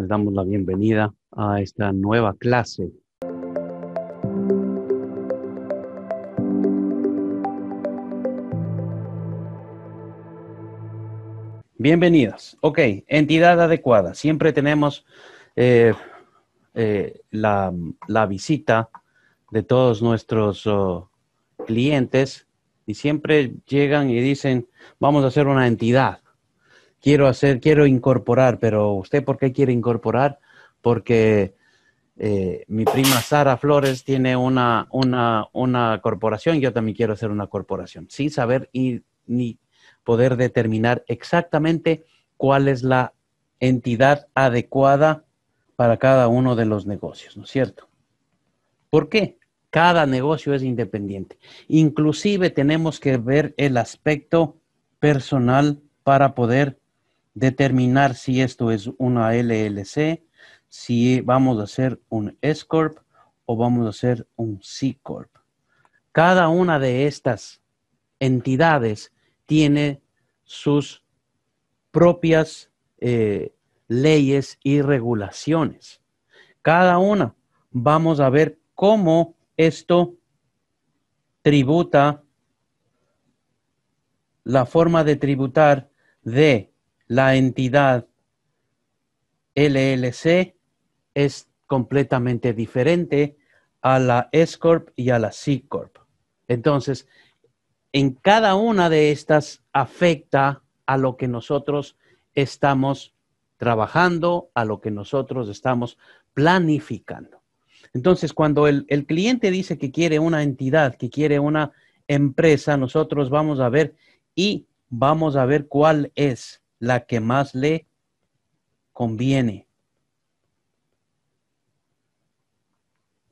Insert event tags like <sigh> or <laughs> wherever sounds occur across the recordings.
Les damos la bienvenida a esta nueva clase. Bienvenidas. Ok, entidad adecuada. Siempre tenemos eh, eh, la, visita de todos nuestros oh, clientes y siempre llegan y dicen, vamos a hacer una entidad quiero hacer, quiero incorporar, pero ¿usted por qué quiere incorporar? Porque eh, mi prima Sara Flores tiene una, una, una, corporación, yo también quiero hacer una corporación, sin saber y ni poder determinar exactamente cuál es la entidad adecuada para cada uno de los negocios, ¿no es cierto? ¿Por qué? Cada negocio es independiente. Inclusive tenemos que ver el aspecto personal para poder determinar si esto es una LLC, si vamos a hacer un S Corp o vamos a hacer un C Corp. Cada una de estas entidades tiene sus propias eh, leyes y regulaciones. Cada una vamos a ver cómo esto tributa, la forma de tributar de la entidad LLC es completamente diferente a la S-Corp y a la C-Corp. Entonces, en cada una de estas afecta a lo que nosotros estamos trabajando, a lo que nosotros estamos planificando. Entonces, cuando el, el cliente dice que quiere una entidad, que quiere una empresa, nosotros vamos a ver y vamos a ver cuál es la que más le conviene.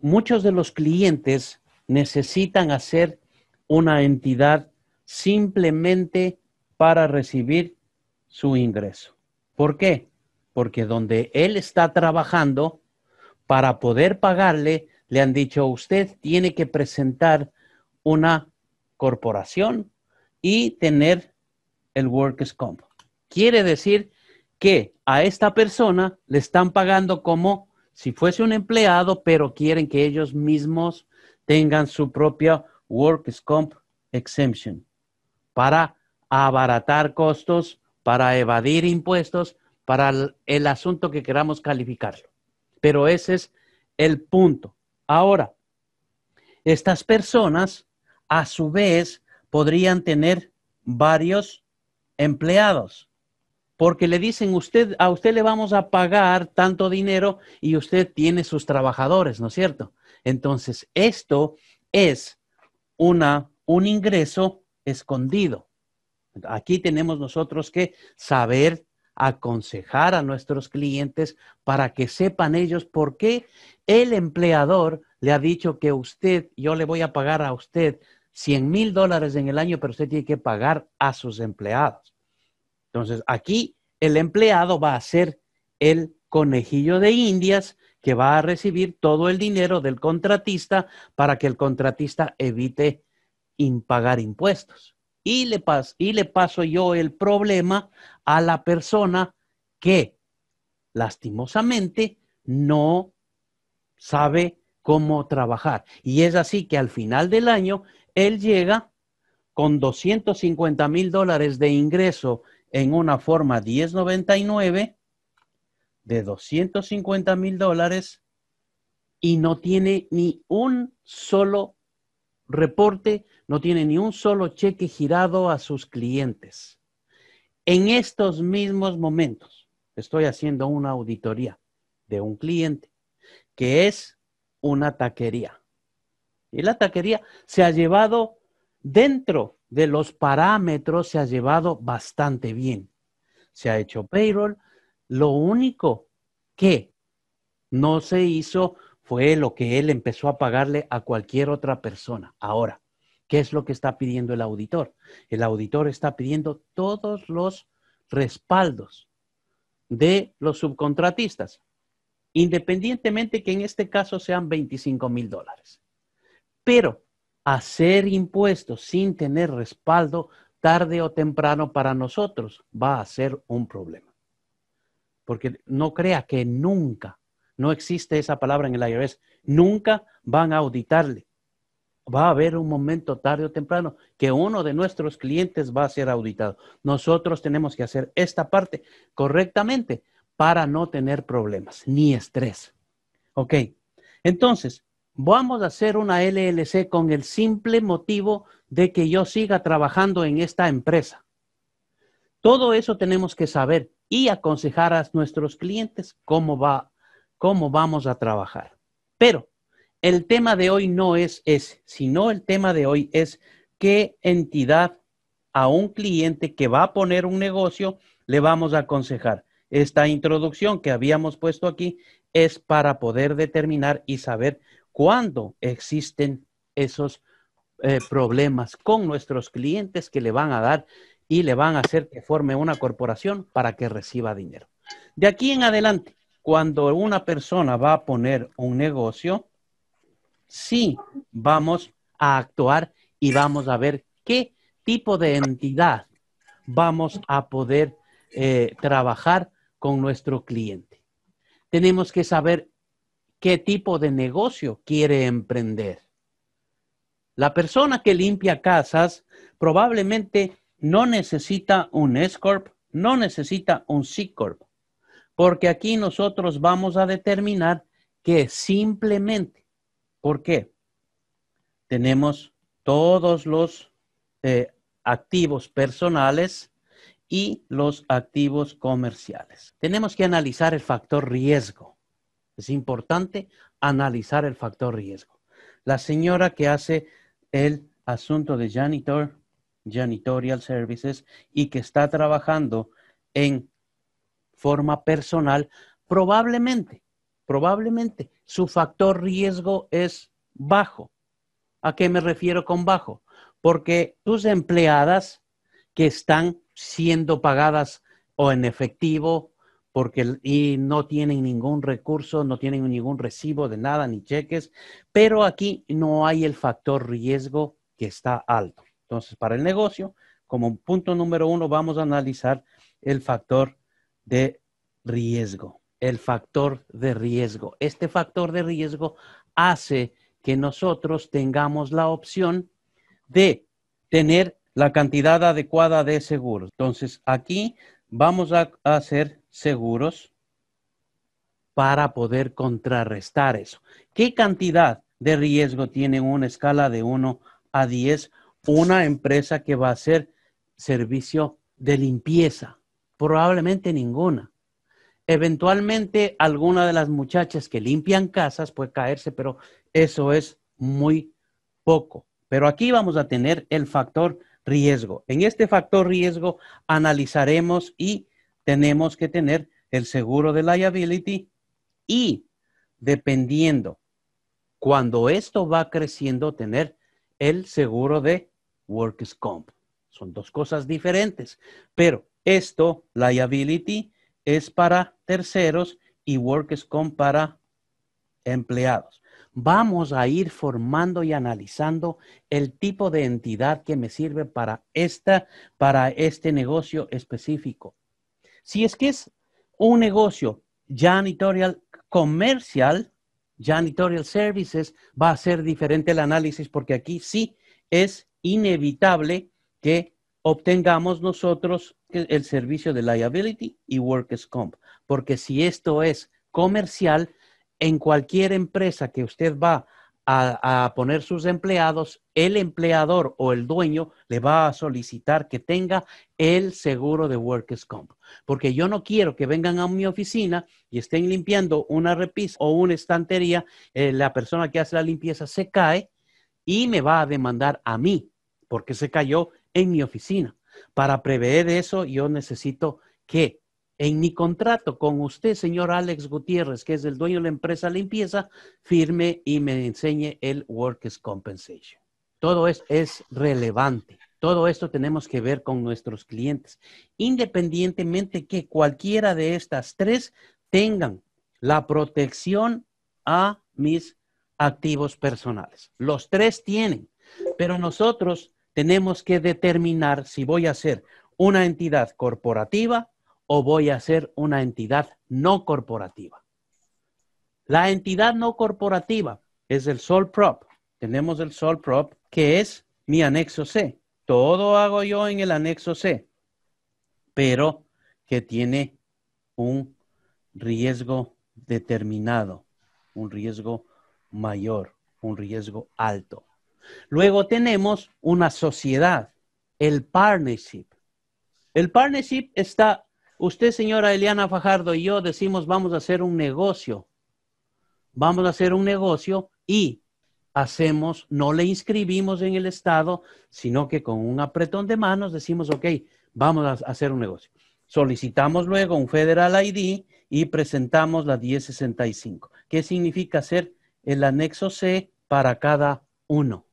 Muchos de los clientes necesitan hacer una entidad simplemente para recibir su ingreso. ¿Por qué? Porque donde él está trabajando, para poder pagarle, le han dicho, usted tiene que presentar una corporación y tener el Workers Comp. Quiere decir que a esta persona le están pagando como si fuese un empleado, pero quieren que ellos mismos tengan su propia Work Comp Exemption para abaratar costos, para evadir impuestos, para el asunto que queramos calificarlo. Pero ese es el punto. Ahora, estas personas, a su vez, podrían tener varios empleados porque le dicen usted, a usted le vamos a pagar tanto dinero y usted tiene sus trabajadores, ¿no es cierto? Entonces, esto es una, un ingreso escondido. Aquí tenemos nosotros que saber aconsejar a nuestros clientes para que sepan ellos por qué el empleador le ha dicho que usted, yo le voy a pagar a usted 100 mil dólares en el año, pero usted tiene que pagar a sus empleados. Entonces, aquí el empleado va a ser el conejillo de indias que va a recibir todo el dinero del contratista para que el contratista evite impagar impuestos. Y le, y le paso yo el problema a la persona que lastimosamente no sabe cómo trabajar. Y es así que al final del año, él llega con 250 mil dólares de ingreso en una forma 1099 de 250 mil dólares y no tiene ni un solo reporte, no tiene ni un solo cheque girado a sus clientes. En estos mismos momentos estoy haciendo una auditoría de un cliente que es una taquería. Y la taquería se ha llevado dentro de los parámetros se ha llevado bastante bien. Se ha hecho payroll. Lo único que no se hizo fue lo que él empezó a pagarle a cualquier otra persona. Ahora, ¿qué es lo que está pidiendo el auditor? El auditor está pidiendo todos los respaldos de los subcontratistas, independientemente que en este caso sean 25 mil dólares. Pero hacer impuestos sin tener respaldo tarde o temprano para nosotros va a ser un problema. Porque no crea que nunca, no existe esa palabra en el IRS, nunca van a auditarle. Va a haber un momento tarde o temprano que uno de nuestros clientes va a ser auditado. Nosotros tenemos que hacer esta parte correctamente para no tener problemas ni estrés. Ok, entonces, vamos a hacer una LLC con el simple motivo de que yo siga trabajando en esta empresa. Todo eso tenemos que saber y aconsejar a nuestros clientes cómo, va, cómo vamos a trabajar. Pero el tema de hoy no es ese, sino el tema de hoy es qué entidad a un cliente que va a poner un negocio le vamos a aconsejar. Esta introducción que habíamos puesto aquí es para poder determinar y saber cuando existen esos eh, problemas con nuestros clientes que le van a dar y le van a hacer que forme una corporación para que reciba dinero. De aquí en adelante, cuando una persona va a poner un negocio, sí vamos a actuar y vamos a ver qué tipo de entidad vamos a poder eh, trabajar con nuestro cliente. Tenemos que saber qué tipo de negocio quiere emprender. La persona que limpia casas probablemente no necesita un S-Corp, no necesita un C-Corp, porque aquí nosotros vamos a determinar que simplemente, ¿por qué? Tenemos todos los eh, activos personales y los activos comerciales. Tenemos que analizar el factor riesgo. Es importante analizar el factor riesgo. La señora que hace el asunto de janitor, janitorial services y que está trabajando en forma personal, probablemente, probablemente su factor riesgo es bajo. ¿A qué me refiero con bajo? Porque tus empleadas que están siendo pagadas o en efectivo porque y no tienen ningún recurso, no tienen ningún recibo de nada, ni cheques, pero aquí no hay el factor riesgo que está alto. Entonces, para el negocio, como punto número uno, vamos a analizar el factor de riesgo. El factor de riesgo. Este factor de riesgo hace que nosotros tengamos la opción de tener la cantidad adecuada de seguros. Entonces, aquí vamos a hacer seguros para poder contrarrestar eso. ¿Qué cantidad de riesgo tiene una escala de 1 a 10 una empresa que va a hacer servicio de limpieza? Probablemente ninguna. Eventualmente alguna de las muchachas que limpian casas puede caerse, pero eso es muy poco. Pero aquí vamos a tener el factor riesgo. En este factor riesgo analizaremos y tenemos que tener el seguro de liability y dependiendo cuando esto va creciendo tener el seguro de workers comp. Son dos cosas diferentes, pero esto, liability, es para terceros y workers comp para empleados. Vamos a ir formando y analizando el tipo de entidad que me sirve para esta, para este negocio específico. Si es que es un negocio janitorial comercial, janitorial services, va a ser diferente el análisis porque aquí sí es inevitable que obtengamos nosotros el servicio de liability y workers comp. Porque si esto es comercial, en cualquier empresa que usted va a a, poner sus empleados, el empleador o el dueño le va a solicitar que tenga el seguro de Workers' Comp. Porque yo no quiero que vengan a mi oficina y estén limpiando una repisa o una estantería, eh, la persona que hace la limpieza se cae y me va a demandar a mí porque se cayó en mi oficina. Para prever eso, yo necesito que en mi contrato con usted, señor Alex Gutiérrez, que es el dueño de la empresa limpieza, firme y me enseñe el Workers' Compensation. Todo esto es relevante. Todo esto tenemos que ver con nuestros clientes, independientemente que cualquiera de estas tres tengan la protección a mis activos personales. Los tres tienen, pero nosotros tenemos que determinar si voy a ser una entidad corporativa, o voy a ser una entidad no corporativa. La entidad no corporativa es el Sol Prop. Tenemos el Sol Prop, que es mi anexo C. Todo hago yo en el anexo C, pero que tiene un riesgo determinado, un riesgo mayor, un riesgo alto. Luego tenemos una sociedad, el partnership. El partnership está Usted, señora Eliana Fajardo y yo decimos vamos a hacer un negocio. Vamos a hacer un negocio y hacemos, no le inscribimos en el Estado, sino que con un apretón de manos decimos, ok, vamos a hacer un negocio. Solicitamos luego un Federal ID y presentamos la 1065. ¿Qué significa hacer el anexo C para cada uno?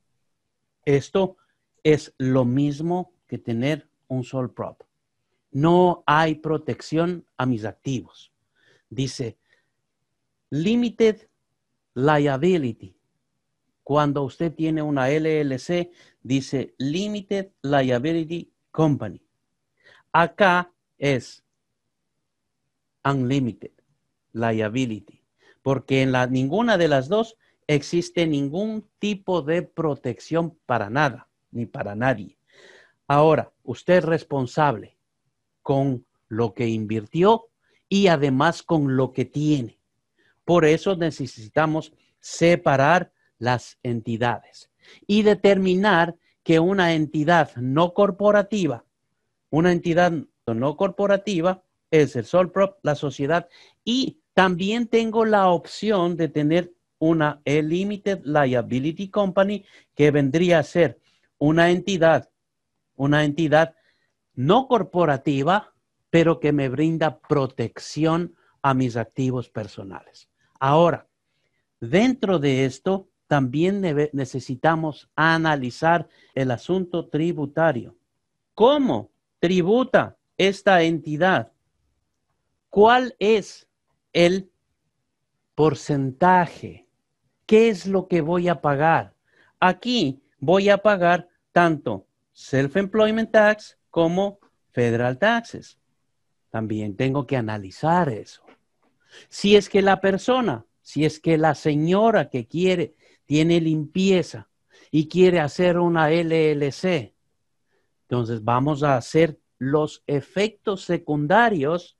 Esto es lo mismo que tener un sol prop no hay protección a mis activos. Dice, limited liability. Cuando usted tiene una LLC, dice limited liability company. Acá es unlimited liability, porque en ninguna de las dos existe ningún tipo de protección para nada, ni para nadie. Ahora, usted es responsable con lo que invirtió y además con lo que tiene. Por eso necesitamos separar las entidades y determinar que una entidad no corporativa, una entidad no corporativa es el sol prop, la sociedad y también tengo la opción de tener una limited liability company que vendría a ser una entidad, una entidad no corporativa, pero que me brinda protección a mis activos personales. Ahora, dentro de esto, también necesitamos analizar el asunto tributario. ¿Cómo tributa esta entidad? ¿Cuál es el porcentaje? ¿Qué es lo que voy a pagar? Aquí voy a pagar tanto self-employment tax como federal taxes. También tengo que analizar eso. Si es que la persona, si es que la señora que quiere, tiene limpieza y quiere hacer una LLC, entonces vamos a hacer los efectos secundarios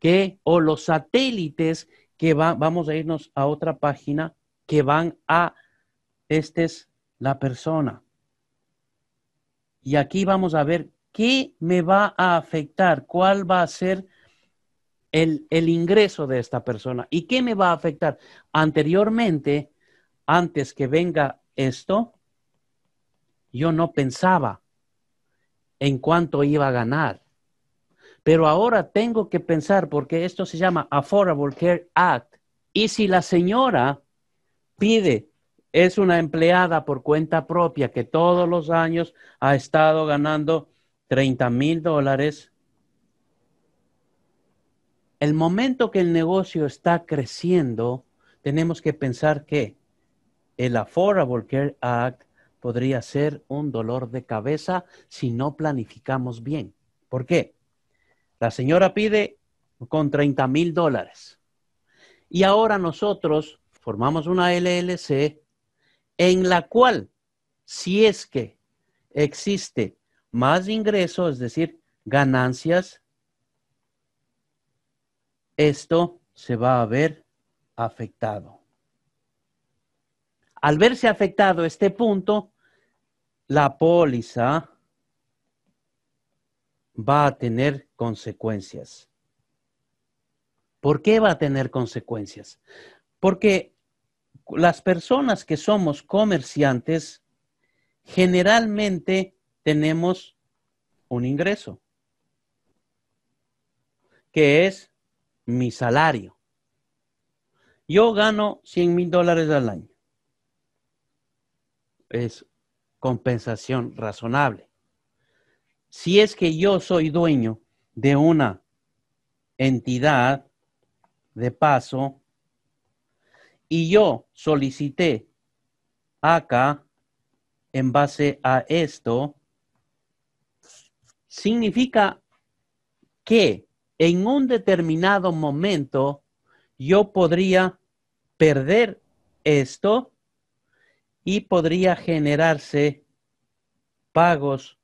que, o los satélites que van, vamos a irnos a otra página que van a, esta es la persona. Y aquí vamos a ver ¿Qué me va a afectar? ¿Cuál va a ser el, ingreso de esta persona? ¿Y qué me va a afectar? Anteriormente, antes que venga esto, yo no pensaba en cuánto iba a ganar. Pero ahora tengo que pensar porque esto se llama Affordable Care Act. Y si la señora pide, es una empleada por cuenta propia que todos los años ha estado ganando 30 mil dólares. El momento que el negocio está creciendo, tenemos que pensar que el Affordable Care Act podría ser un dolor de cabeza si no planificamos bien. ¿Por qué? La señora pide con 30 mil dólares. Y ahora nosotros formamos una LLC en la cual, si es que existe más ingreso, es decir, ganancias, esto se va a ver afectado. Al verse afectado este punto, la póliza va a tener consecuencias. ¿Por qué va a tener consecuencias? Porque las personas que somos comerciantes generalmente tenemos un ingreso, que es mi salario. Yo gano 100 mil dólares al año. Es compensación razonable. Si es que yo soy dueño de una entidad de paso y yo solicité acá en base a esto, significa que en un determinado momento yo podría perder esto y podría generarse pagos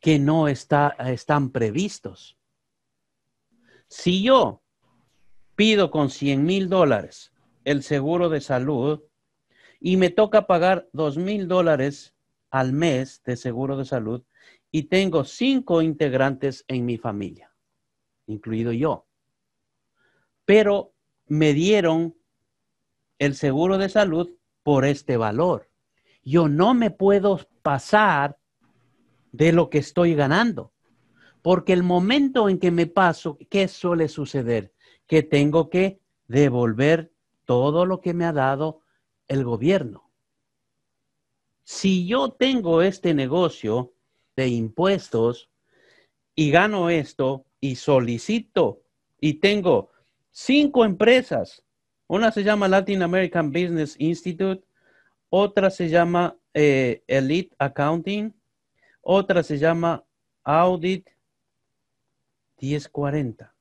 que no están previstos. Si yo pido con 100 mil dólares el seguro de salud y me toca pagar dos mil dólares al mes de seguro de salud y tengo cinco integrantes en mi familia, incluido yo. Pero me dieron el seguro de salud por este valor. Yo no me puedo pasar de lo que estoy ganando, porque el momento en que me paso, ¿qué suele suceder? Que tengo que devolver todo lo que me ha dado el gobierno. Si yo tengo este negocio, de impuestos y gano esto y solicito y tengo cinco empresas. Una se llama Latin American Business Institute, otra se llama eh, Elite Accounting, otra se llama Audit 1040.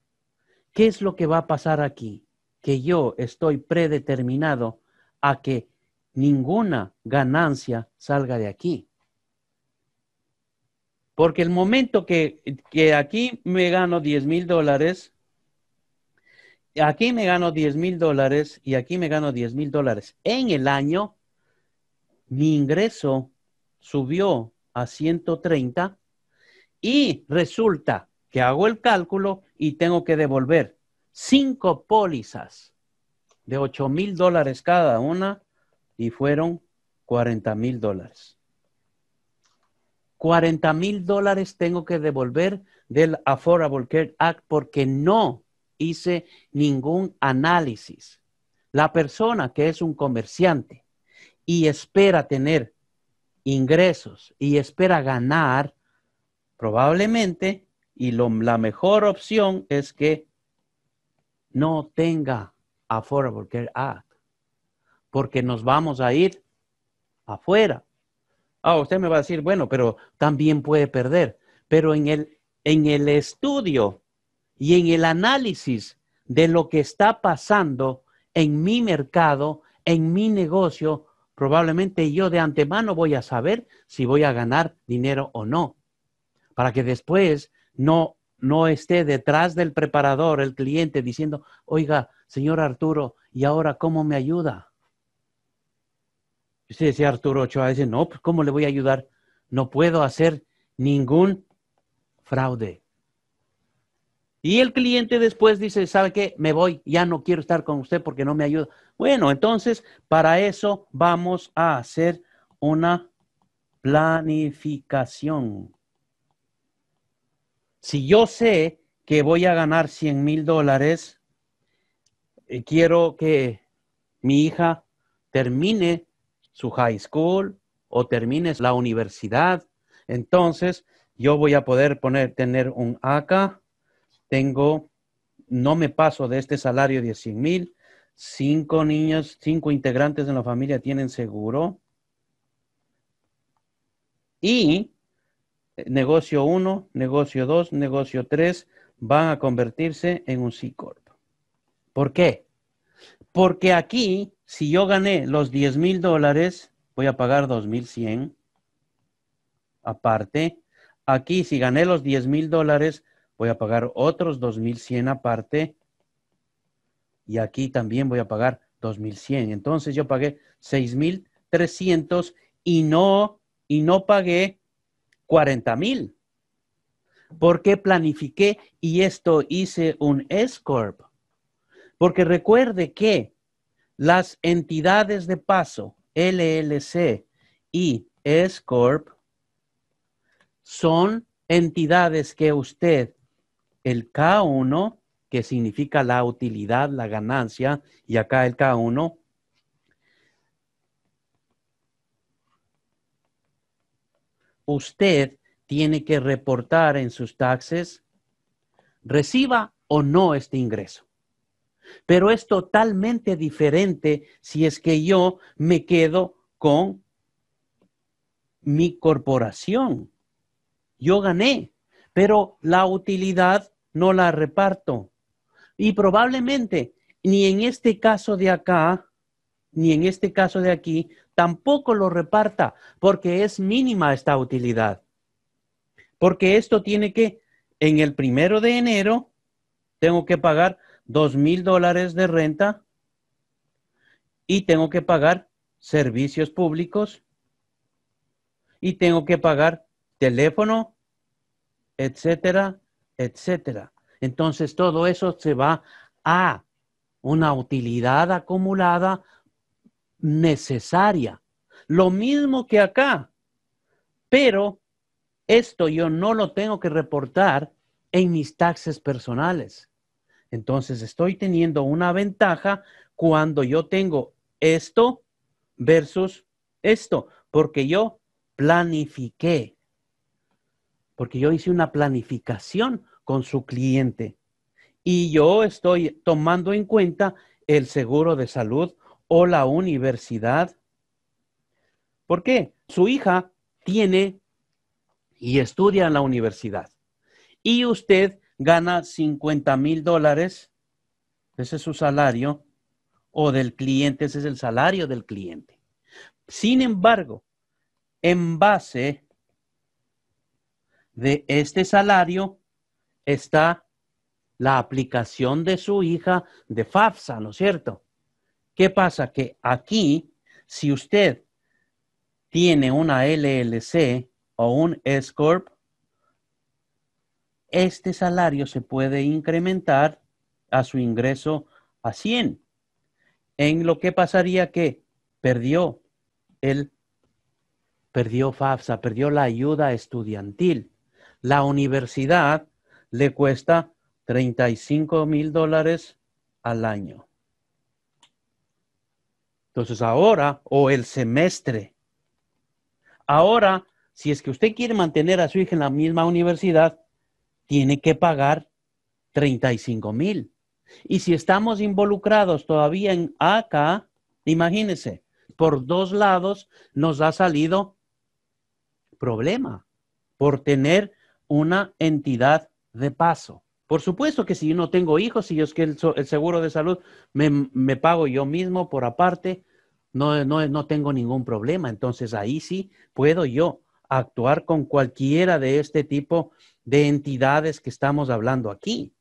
¿Qué es lo que va a pasar aquí? Que yo estoy predeterminado a que ninguna ganancia salga de aquí. Porque el momento que, aquí me gano 10 mil dólares, aquí me gano 10 mil dólares y aquí me gano 10 mil dólares en el año, mi ingreso subió a 130 y resulta que hago el cálculo y tengo que devolver cinco pólizas de 8 mil dólares cada una y fueron 40 mil dólares. 40 mil dólares tengo que devolver del Affordable Care Act porque no hice ningún análisis. La persona que es un comerciante y espera tener ingresos y espera ganar, probablemente, y lo, la mejor opción es que no tenga Affordable Care Act, porque nos vamos a ir afuera Ah, usted me va a decir, bueno, pero también puede perder. Pero en el, en el estudio y en el análisis de lo que está pasando en mi mercado, en mi negocio, probablemente yo de antemano voy a saber si voy a ganar dinero o no, para que después no, no esté detrás del preparador, el cliente, diciendo, oiga, señor Arturo, ¿y ahora cómo me ayuda? Usted decía Arturo Ochoa, dice, no, pues, ¿cómo le voy a ayudar? No puedo hacer ningún fraude. Y el cliente después dice, ¿sabe qué? Me voy, ya no quiero estar con usted porque no me ayuda. Bueno, entonces, para eso vamos a hacer una planificación. Si yo sé que voy a ganar 100 mil dólares, eh, quiero que mi hija termine su high school o termines la universidad, entonces yo voy a poder poner, tener un ACA, tengo, no me paso de este salario de 100 mil, cinco niños, cinco integrantes de la familia tienen seguro y eh, negocio 1, negocio 2, negocio 3 van a convertirse en un C-Corp. ¿Por qué? Porque aquí si yo gané los 10 mil dólares, voy a pagar 2.100 aparte. Aquí, si gané los 10 mil dólares, voy a pagar otros 2.100 aparte. Y aquí también voy a pagar 2.100. Entonces yo pagué 6.300 y no, y no pagué mil Porque planifiqué y esto hice un S-Corp. Porque recuerde que las entidades de paso LLC y S-Corp son entidades que usted, el K1, que significa la utilidad, la ganancia, y acá el K1, usted tiene que reportar en sus taxes, reciba o no este ingreso. Pero es totalmente diferente si es que yo me quedo con mi corporación. Yo gané, pero la utilidad no la reparto. Y probablemente ni en este caso de acá, ni en este caso de aquí, tampoco lo reparta porque es mínima esta utilidad. Porque esto tiene que, en el primero de enero, tengo que pagar dos mil dólares de renta y tengo que pagar servicios públicos y tengo que pagar teléfono, etcétera, etcétera. Entonces todo eso se va a una utilidad acumulada necesaria. Lo mismo que acá, pero esto yo no lo tengo que reportar en mis taxes personales. Entonces estoy teniendo una ventaja cuando yo tengo esto versus esto, porque yo planifiqué, porque yo hice una planificación con su cliente y yo estoy tomando en cuenta el seguro de salud o la universidad. ¿Por qué? Su hija tiene y estudia en la universidad y usted gana 50 mil dólares, ese es su salario, o del cliente, ese es el salario del cliente. Sin embargo, en base de este salario está la aplicación de su hija de FAFSA, ¿no es cierto? ¿Qué pasa? Que aquí, si usted tiene una LLC o un S-Corp, este salario se puede incrementar a su ingreso a 100, en lo que pasaría que perdió el perdió FAFSA, perdió la ayuda estudiantil. La universidad le cuesta 35 mil dólares al año. Entonces ahora, o el semestre, ahora, si es que usted quiere mantener a su hija en la misma universidad, tiene que pagar 35 mil. Y si estamos involucrados todavía en acá, imagínense, por dos lados nos ha salido problema por tener una entidad de paso. Por supuesto que si yo no tengo hijos, si yo es que el, seguro de salud me, pago yo mismo por aparte, no, no, no tengo ningún problema. Entonces ahí sí puedo yo actuar con cualquiera de este tipo de entidades que estamos hablando aquí.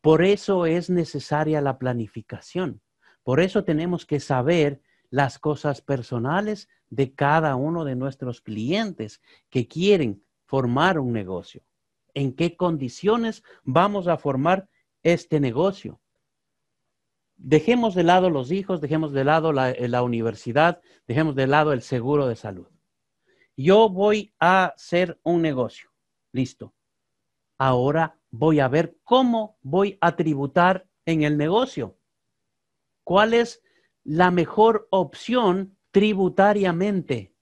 Por eso es necesaria la planificación. Por eso tenemos que saber las cosas personales de cada uno de nuestros clientes que quieren formar un negocio. ¿En qué condiciones vamos a formar este negocio? Dejemos de lado los hijos, dejemos de lado la, eh, universidad, dejemos de lado el seguro de salud. Yo voy a hacer un negocio. Listo. Ahora voy a ver cómo voy a tributar en el negocio. ¿Cuál es la mejor opción tributariamente?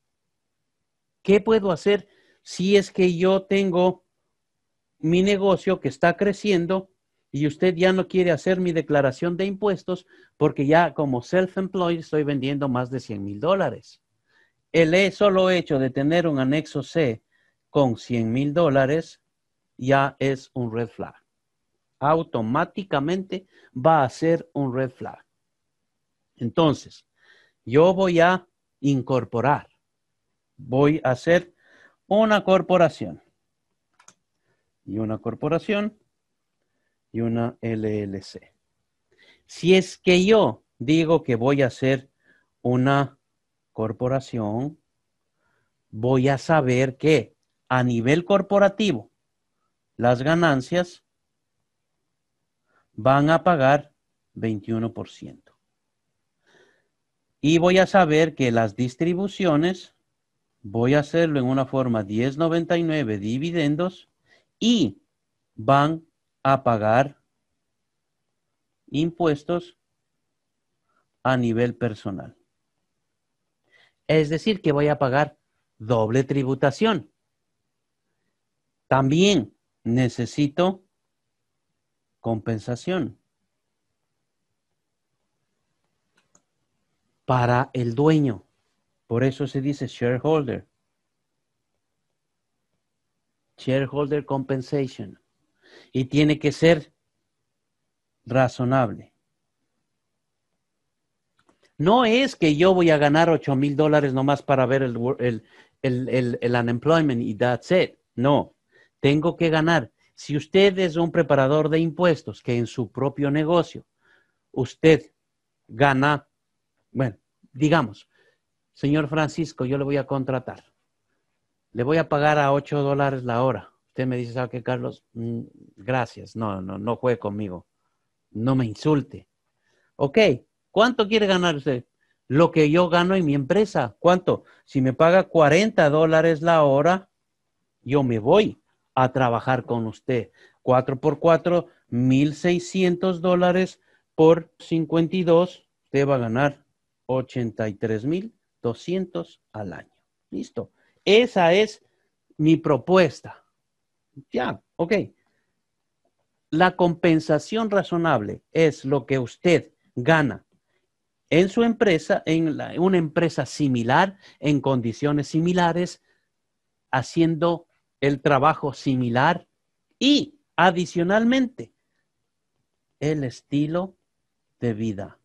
¿Qué puedo hacer si es que yo tengo mi negocio que está creciendo y usted ya no quiere hacer mi declaración de impuestos porque ya como self-employed estoy vendiendo más de 100 mil dólares? El solo hecho de tener un anexo C con 100 mil dólares ya es un red flag. Automáticamente va a ser un red flag. Entonces, yo voy a incorporar, voy a hacer una corporación y una corporación y una LLC. Si es que yo digo que voy a hacer una corporación, voy a saber que a nivel corporativo las ganancias, van a pagar 21%. Y voy a saber que las distribuciones, voy a hacerlo en una forma 1099 dividendos y van a pagar impuestos a nivel personal. Es decir, que voy a pagar doble tributación. También necesito compensación para el dueño. Por eso se dice shareholder. Shareholder compensation. Y tiene que ser razonable. No es que yo voy a ganar 8 mil dólares nomás para ver el, el, unemployment y that's it. No tengo que ganar. Si usted es un preparador de impuestos que en su propio negocio usted gana, bueno, digamos, señor Francisco, yo le voy a contratar. Le voy a pagar a 8 dólares la hora. Usted me dice, ¿sabe qué, Carlos? Mm, gracias, no, no, no juegue conmigo. No me insulte. Ok, ¿cuánto quiere ganar usted? Lo que yo gano en mi empresa. ¿Cuánto? Si me paga 40 dólares la hora, yo me voy a trabajar con usted. 4 por 4, 1.600 dólares por 52, usted va a ganar mil doscientos al año. Listo. Esa es mi propuesta. Ya, ok. La compensación razonable es lo que usted gana en su empresa, en una empresa similar, en condiciones similares, haciendo el trabajo similar y adicionalmente el estilo de vida.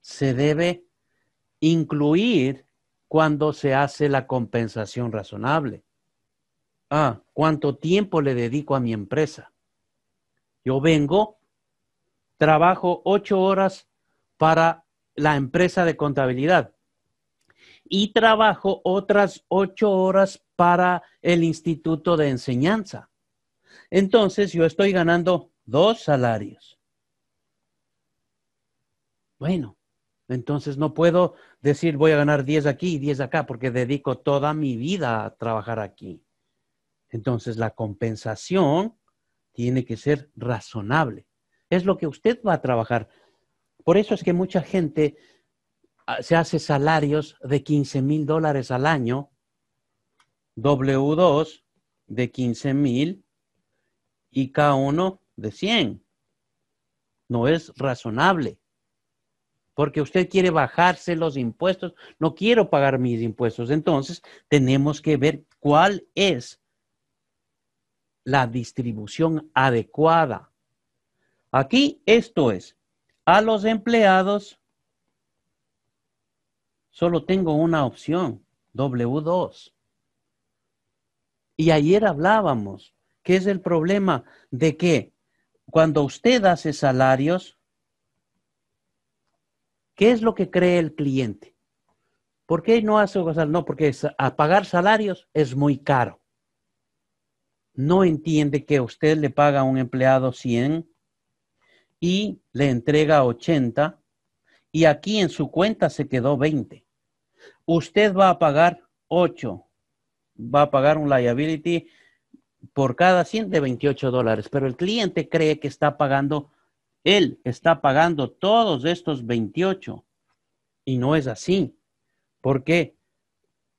Se debe incluir cuando se hace la compensación razonable. Ah, ¿cuánto tiempo le dedico a mi empresa? Yo vengo, trabajo ocho horas para la empresa de contabilidad y trabajo otras ocho horas para el instituto de enseñanza. Entonces yo estoy ganando dos salarios. Bueno, entonces no puedo decir voy a ganar 10 aquí y 10 acá porque dedico toda mi vida a trabajar aquí. Entonces la compensación tiene que ser razonable. Es lo que usted va a trabajar. Por eso es que mucha gente ah, se hace salarios de 15 mil dólares al año W2 de 15.000 y K1 de 100. No es razonable. Porque usted quiere bajarse los impuestos. No quiero pagar mis impuestos. Entonces, tenemos que ver cuál es la distribución adecuada. Aquí esto es, a los empleados solo tengo una opción, W2. Y ayer hablábamos, que es el problema de que cuando usted hace salarios, ¿qué es lo que cree el cliente? ¿Por qué no hace No, porque a pagar salarios es muy caro. No entiende que usted le paga a un empleado 100 y le entrega 80 y aquí en su cuenta se quedó 20. Usted va a pagar 8 va a pagar un liability por cada 128 dólares, pero el cliente cree que está pagando, él está pagando todos estos 28 y no es así, porque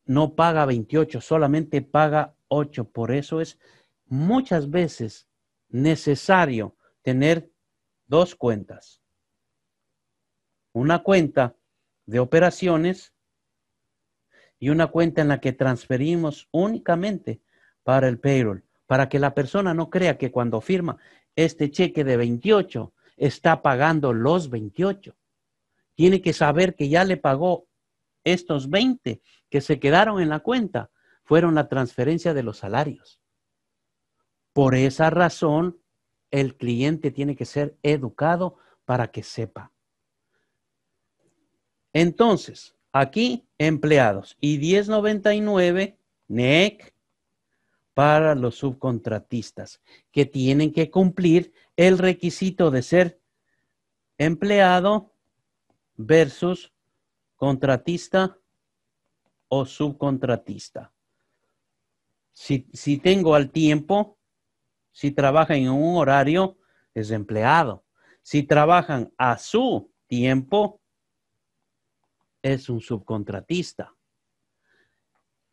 no paga 28, solamente paga 8. Por eso es muchas veces necesario tener dos cuentas. Una cuenta de operaciones y una cuenta en la que transferimos únicamente para el payroll, para que la persona no crea que cuando firma este cheque de 28 está pagando los 28. Tiene que saber que ya le pagó estos 20 que se quedaron en la cuenta, fueron la transferencia de los salarios. Por esa razón, el cliente tiene que ser educado para que sepa. Entonces, Aquí, empleados. Y 1099, NEC, e para los subcontratistas, que tienen que cumplir el requisito de ser empleado versus contratista o subcontratista. Si, si, tengo al tiempo, si trabajan en un horario, es empleado. Si trabajan a su tiempo, es un subcontratista.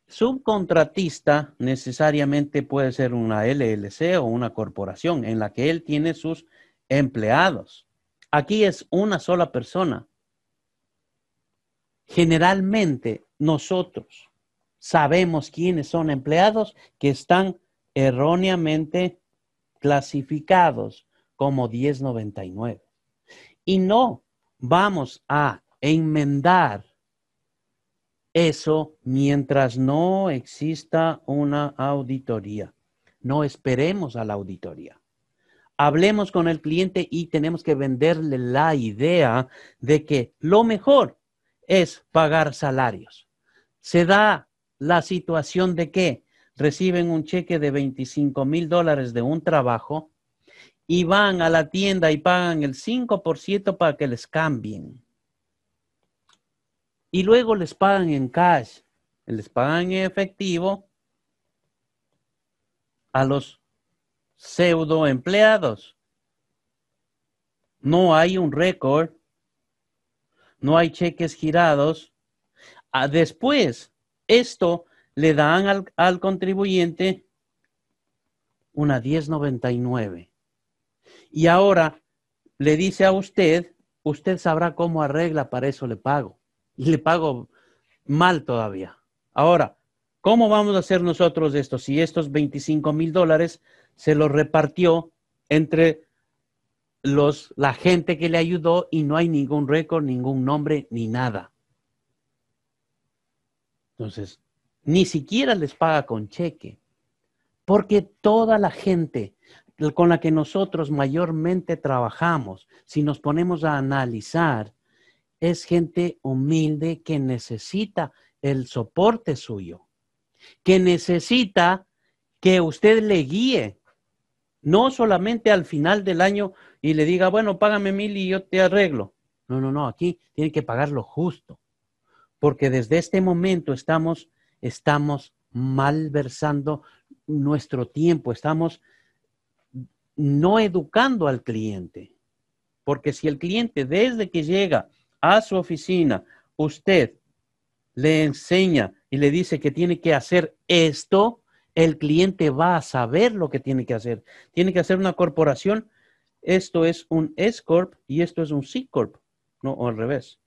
Subcontratista necesariamente puede ser una LLC o una corporación en la que él tiene sus empleados. Aquí es una sola persona. Generalmente nosotros sabemos quiénes son empleados que están erróneamente clasificados como 1099. Y no vamos a e enmendar eso mientras no exista una auditoría. No esperemos a la auditoría. Hablemos con el cliente y tenemos que venderle la idea de que lo mejor es pagar salarios. Se da la situación de que reciben un cheque de 25 mil dólares de un trabajo y van a la tienda y pagan el 5% para que les cambien y luego les pagan en cash, les pagan en efectivo a los pseudo empleados. No hay un récord, no hay cheques girados. Ah, después, esto le dan al, al contribuyente una 1099. Y ahora le dice a usted, usted sabrá cómo arregla, para eso le pago y le pago mal todavía. Ahora, ¿cómo vamos a hacer nosotros esto? Si estos 25 mil dólares se los repartió entre los, la gente que le ayudó y no hay ningún récord, ningún nombre, ni nada. Entonces, ni siquiera les paga con cheque, porque toda la gente con la que nosotros mayormente trabajamos, si nos ponemos a analizar, es gente humilde que necesita el soporte suyo, que necesita que usted le guíe, no solamente al final del año y le diga, bueno, págame mil y yo te arreglo. No, no, no, aquí tiene que pagar lo justo, porque desde este momento estamos, estamos malversando nuestro tiempo, estamos no educando al cliente, porque si el cliente desde que llega a su oficina, usted le enseña y le dice que tiene que hacer esto, el cliente va a saber lo que tiene que hacer. Tiene que hacer una corporación. Esto es un S-Corp y esto es un C-Corp. No, o al revés.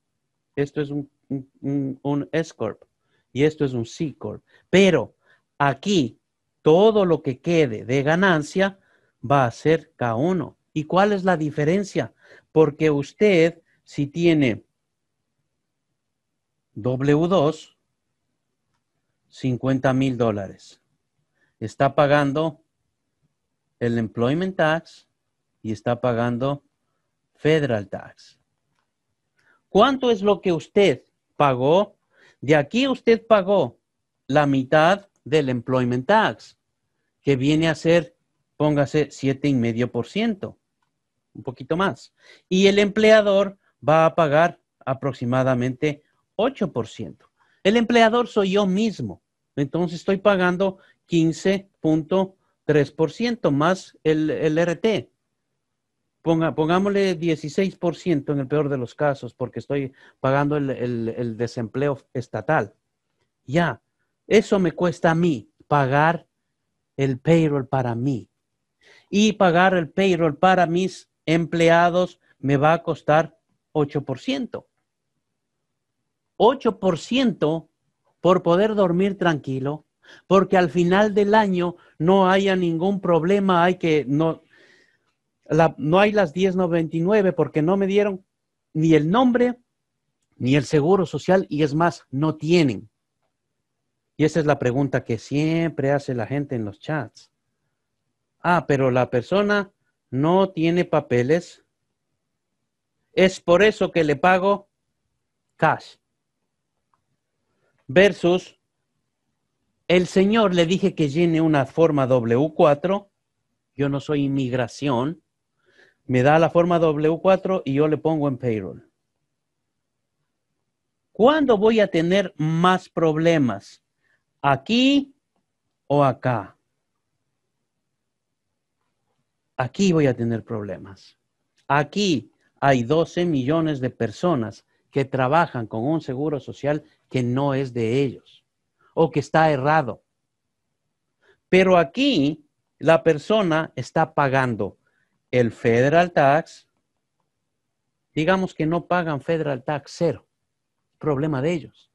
Esto es un, un, un S-Corp y esto es un C-Corp. Pero aquí todo lo que quede de ganancia va a ser K1. ¿Y cuál es la diferencia? Porque usted si tiene W2, 50 mil dólares. Está pagando el Employment Tax y está pagando Federal Tax. ¿Cuánto es lo que usted pagó? De aquí usted pagó la mitad del Employment Tax, que viene a ser, póngase, 7,5%, un poquito más. Y el empleador va a pagar aproximadamente 8%. El empleador soy yo mismo, entonces estoy pagando 15.3% más el, RT. Ponga, pongámosle 16% en el peor de los casos, porque estoy pagando el, el desempleo estatal. Ya, eso me cuesta a mí, pagar el payroll para mí. Y pagar el payroll para mis empleados me va a costar 8%. 8% por poder dormir tranquilo, porque al final del año no haya ningún problema, hay que no no hay las 1099 porque no me dieron ni el nombre ni el seguro social y es más, no tienen. Y esa es la pregunta que siempre hace la gente en los chats. Ah, pero la persona no tiene papeles es por eso que le pago cash. Versus, el señor le dije que llene una forma W4, yo no soy inmigración, me da la forma W4 y yo le pongo en payroll. ¿Cuándo voy a tener más problemas? ¿Aquí o acá? Aquí voy a tener problemas. Aquí hay 12 millones de personas que trabajan con un seguro social que no es de ellos o que está errado. Pero aquí la persona está pagando el federal tax. Digamos que no pagan federal tax cero, problema de ellos.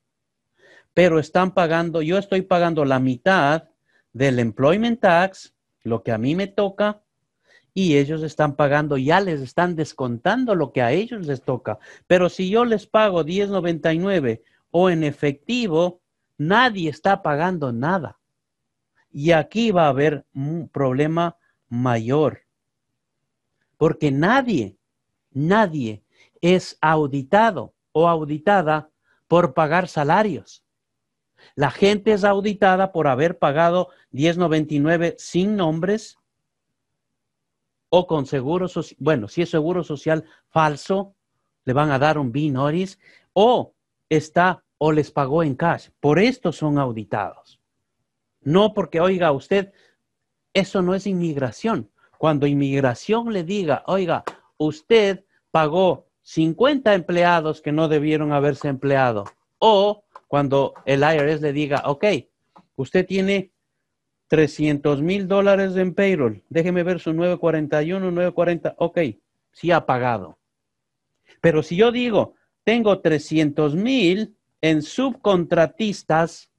Pero están pagando, yo estoy pagando la mitad del employment tax, lo que a mí me toca, y ellos están pagando, ya les están descontando lo que a ellos les toca. Pero si yo les pago 10.99 o en efectivo, nadie está pagando nada. Y aquí va a haber un problema mayor, porque nadie, nadie es auditado o auditada por pagar salarios. La gente es auditada por haber pagado 1099 sin nombres o con seguro social, bueno, si es seguro social falso, le van a dar un b o está o les pagó en cash. Por esto son auditados. No porque, oiga, usted, eso no es inmigración. Cuando inmigración le diga, oiga, usted pagó 50 empleados que no debieron haberse empleado, o cuando el IRS le diga, ok, usted tiene 300 mil dólares en payroll. Déjeme ver su 941, 940. Ok, sí ha pagado. Pero si yo digo, tengo 300 mil en subcontratistas,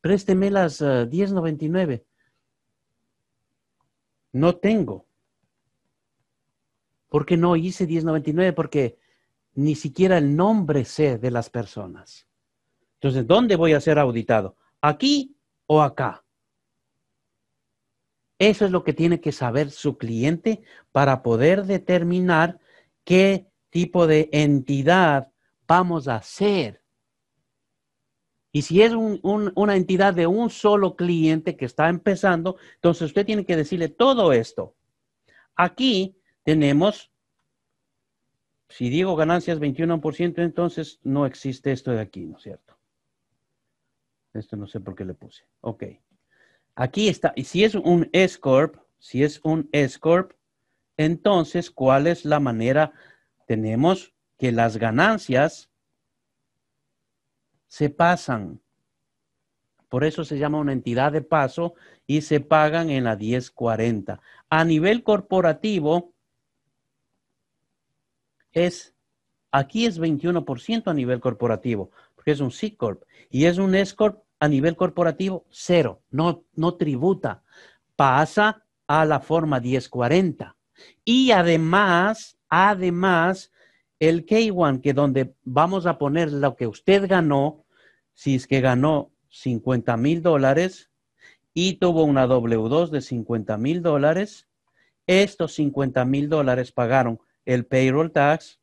présteme las 1099. Eh, no tengo. ¿Por qué no hice 1099? Porque ni siquiera el nombre sé de las personas. Entonces, ¿dónde voy a ser auditado? ¿Aquí o acá? Eso es lo que tiene que saber su cliente para poder determinar qué tipo de entidad vamos a hacer. Y si es una entidad de un solo cliente que está empezando, entonces usted tiene que decirle todo esto. Aquí tenemos, si digo ganancias 21%, entonces no existe esto de aquí, ¿no es cierto? Esto no sé por qué le puse. Ok. Aquí está, y si es un S-Corp, si es un S-Corp, entonces, ¿cuál es la manera? Tenemos que las ganancias se pasan. Por eso se llama una entidad de paso y se pagan en la 1040. A nivel corporativo, es, aquí es 21% a nivel corporativo, porque es un C-Corp. Y es un S-Corp a nivel corporativo, cero, no, no tributa, pasa a la forma 1040. Y además, además, el K1, que donde vamos a poner lo que usted ganó, si es que ganó 50 mil dólares y tuvo una W2 de 50 mil dólares, estos 50 mil dólares pagaron el payroll tax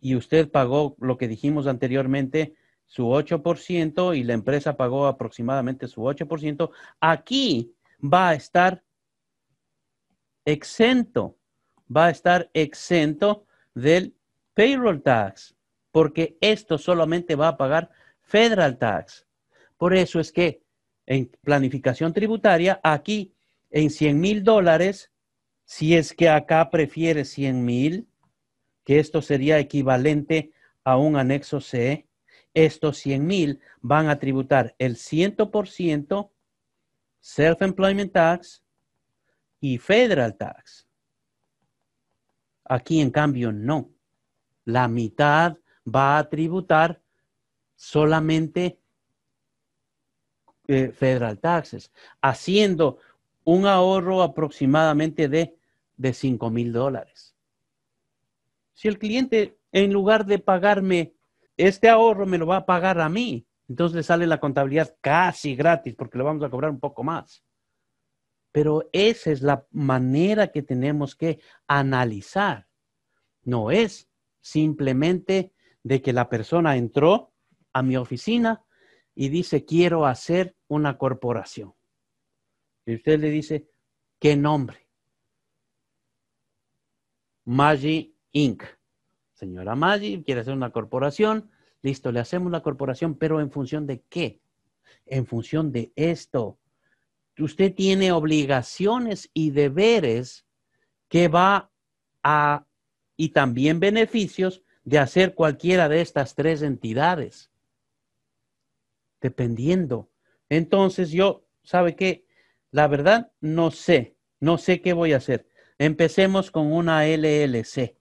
y usted pagó lo que dijimos anteriormente, su 8% y la empresa pagó aproximadamente su 8%, aquí va a estar exento, va a estar exento del payroll tax, porque esto solamente va a pagar federal tax. Por eso es que en planificación tributaria, aquí en 100 mil dólares, si es que acá prefiere 100 mil, que esto sería equivalente a un anexo C, estos 100 mil van a tributar el 100% Self-Employment Tax y Federal Tax. Aquí, en cambio, no. La mitad va a tributar solamente eh, Federal Taxes, haciendo un ahorro aproximadamente de, de 5 mil dólares. Si el cliente, en lugar de pagarme este ahorro me lo va a pagar a mí. Entonces le sale la contabilidad casi gratis porque le vamos a cobrar un poco más. Pero esa es la manera que tenemos que analizar. No es simplemente de que la persona entró a mi oficina y dice, quiero hacer una corporación. Y usted le dice, ¿qué nombre? Magi Inc señora Maggi quiere hacer una corporación, listo, le hacemos la corporación, pero en función de qué? En función de esto. Usted tiene obligaciones y deberes que va a, y también beneficios de hacer cualquiera de estas tres entidades. Dependiendo. Entonces yo, ¿sabe qué? La verdad, no sé, no sé qué voy a hacer. Empecemos con una LLC.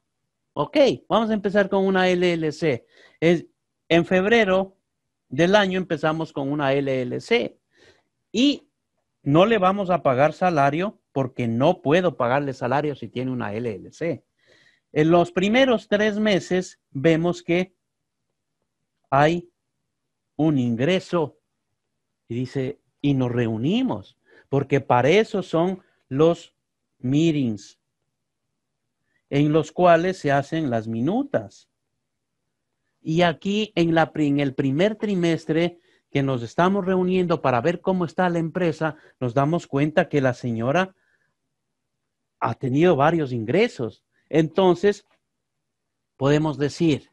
Ok, vamos a empezar con una LLC. en febrero del año empezamos con una LLC y no le vamos a pagar salario porque no puedo pagarle salario si tiene una LLC. En los primeros tres meses vemos que hay un ingreso y dice, y nos reunimos, porque para eso son los meetings, en los cuales se hacen las minutas. Y aquí en, el primer trimestre que nos estamos reuniendo para ver cómo está la empresa, nos damos cuenta que la señora ha tenido varios ingresos. Entonces, podemos decir,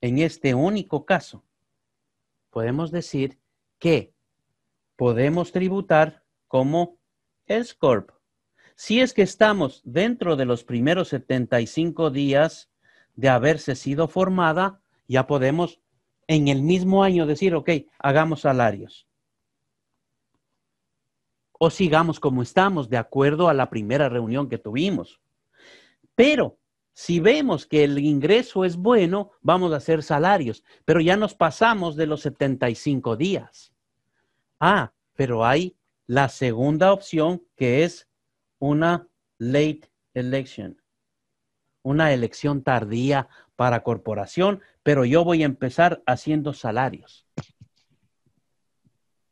en este único caso, podemos decir que podemos tributar como s si es que estamos dentro de los primeros 75 días de haberse sido formada, ya podemos en el mismo año decir, ok, hagamos salarios. O sigamos como estamos, de acuerdo a la primera reunión que tuvimos. Pero si vemos que el ingreso es bueno, vamos a hacer salarios, pero ya nos pasamos de los 75 días. Ah, pero hay la segunda opción que es una late election, una elección tardía para corporación, pero yo voy a empezar haciendo salarios.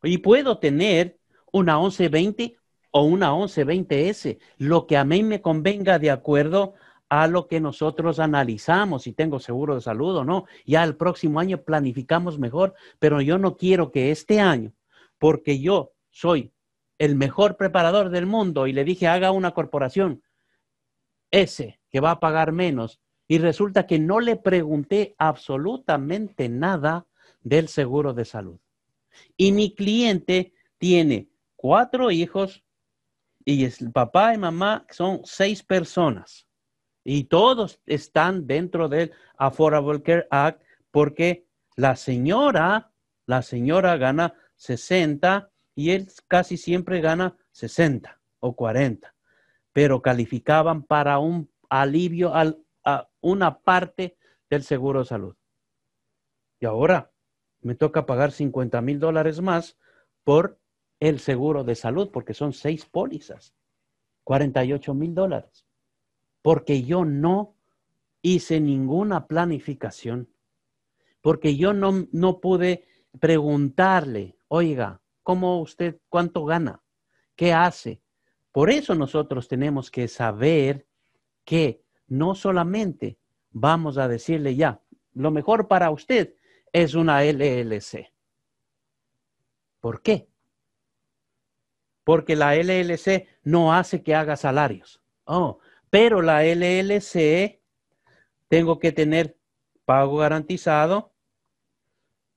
Y puedo tener una 1120 o una 1120S, lo que a mí me convenga de acuerdo a lo que nosotros analizamos, si tengo seguro de salud o no. Ya el próximo año planificamos mejor, pero yo no quiero que este año, porque yo soy el mejor preparador del mundo y le dije, haga una corporación, ese que va a pagar menos. Y resulta que no le pregunté absolutamente nada del seguro de salud. Y mi cliente tiene cuatro hijos y el papá y mamá son seis personas. Y todos están dentro del Affordable Care Act porque la señora, la señora gana 60 y él casi siempre gana 60 o 40, pero calificaban para un alivio a una parte del seguro de salud. Y ahora me toca pagar 50 mil dólares más por el seguro de salud, porque son seis pólizas, 48 mil dólares, porque yo no hice ninguna planificación, porque yo no pude preguntarle, oiga, cómo usted, cuánto gana, qué hace. Por eso nosotros tenemos que saber que no solamente vamos a decirle ya, lo mejor para usted es una LLC. ¿Por qué? Porque la LLC no hace que haga salarios. Oh, pero la LLC tengo que tener pago garantizado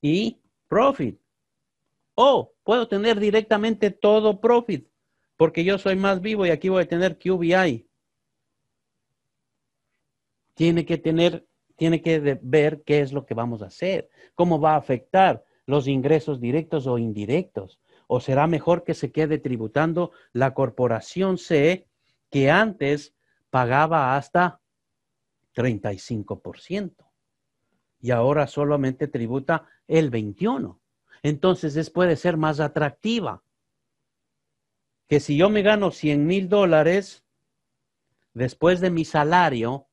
y profit. O puedo tener directamente todo profit, porque yo soy más vivo y aquí voy a tener QBI. Tiene que tener, tiene que ver qué es lo que vamos a hacer, cómo va a afectar los ingresos directos o indirectos. O será mejor que se quede tributando la corporación C, que antes pagaba hasta 35% y ahora solamente tributa el 21% entonces es, puede ser más atractiva. Que si yo me gano 100 mil dólares después de mi salario,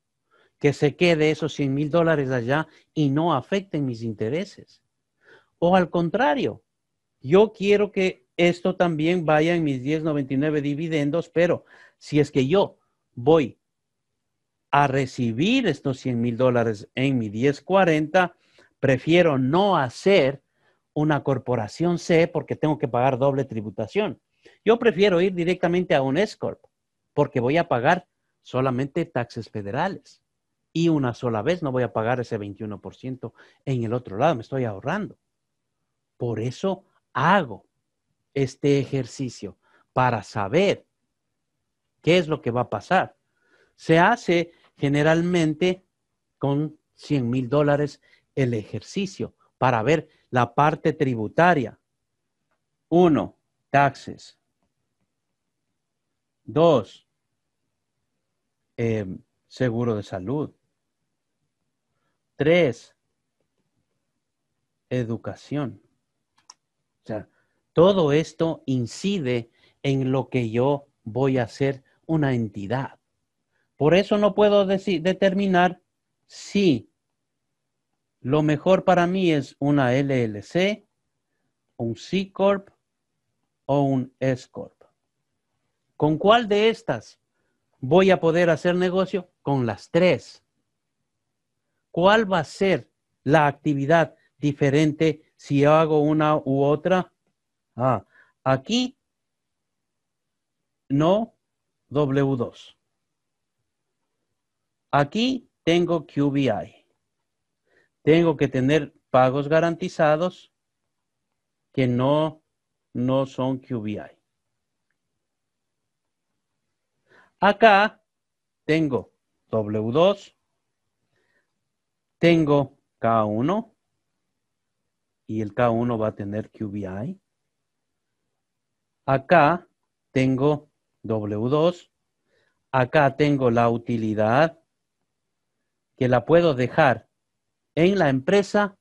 que se quede esos 100 mil dólares allá y no afecten mis intereses. O al contrario, yo quiero que esto también vaya en mis 10.99 dividendos, pero si es que yo voy a recibir estos 100 mil dólares en mi 1040, prefiero no hacer una corporación C porque tengo que pagar doble tributación. Yo prefiero ir directamente a un escorp porque voy a pagar solamente taxes federales y una sola vez no voy a pagar ese 21% en el otro lado, me estoy ahorrando. Por eso hago este ejercicio para saber qué es lo que va a pasar. Se hace generalmente con 100 mil dólares el ejercicio para ver la parte tributaria. Uno, taxes. Dos, em, seguro de salud. Tres, educación. O sea, todo esto incide en lo que yo voy a ser una entidad. Por eso no puedo decir, determinar si lo mejor para mí es una LLC, un C Corp o un S Corp. ¿Con cuál de estas voy a poder hacer negocio? Con las tres. ¿Cuál va a ser la actividad diferente si hago una u otra? Ah, aquí no W2. Aquí tengo QBI tengo que tener pagos garantizados que no, no son QBI. Acá tengo W2, tengo K1 y el K1 va a tener QBI. Acá tengo W2, acá tengo la utilidad que la puedo dejar en la empresa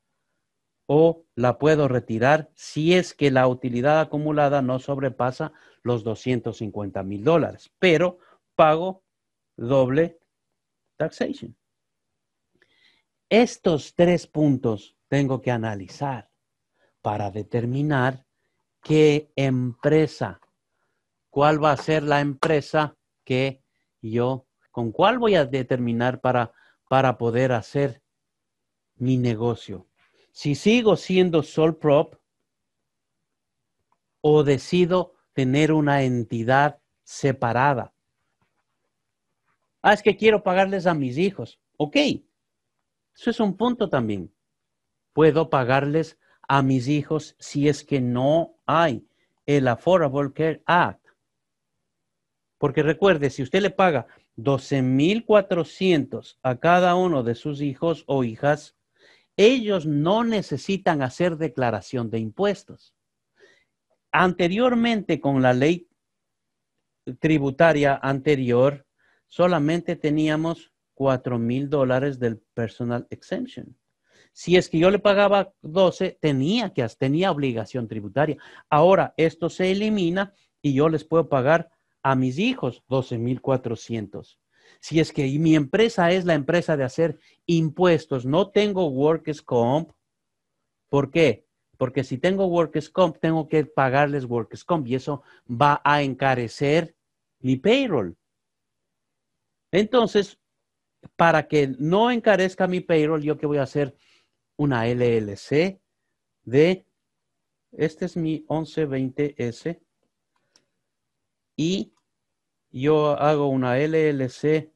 o la puedo retirar si es que la utilidad acumulada no sobrepasa los 250 mil dólares, pero pago doble taxation. Estos tres puntos tengo que analizar para determinar qué empresa, cuál va a ser la empresa que yo, con cuál voy a determinar para, para poder hacer mi negocio. Si sigo siendo Sol prop o decido tener una entidad separada. Ah, es que quiero pagarles a mis hijos. Ok, eso es un punto también. Puedo pagarles a mis hijos si es que no hay el Affordable Care Act. Porque recuerde, si usted le paga 12.400 a cada uno de sus hijos o hijas, ellos no necesitan hacer declaración de impuestos. Anteriormente, con la ley tributaria anterior, solamente teníamos 4 mil dólares del personal exemption. Si es que yo le pagaba 12, tenía que, tenía obligación tributaria. Ahora esto se elimina y yo les puedo pagar a mis hijos mil 12,400. Si es que mi empresa es la empresa de hacer impuestos, no tengo Workers Comp. ¿Por qué? Porque si tengo Workers Comp, tengo que pagarles Workers Comp y eso va a encarecer mi payroll. Entonces, para que no encarezca mi payroll, yo que voy a hacer una LLC de, este es mi 1120S, y yo hago una LLC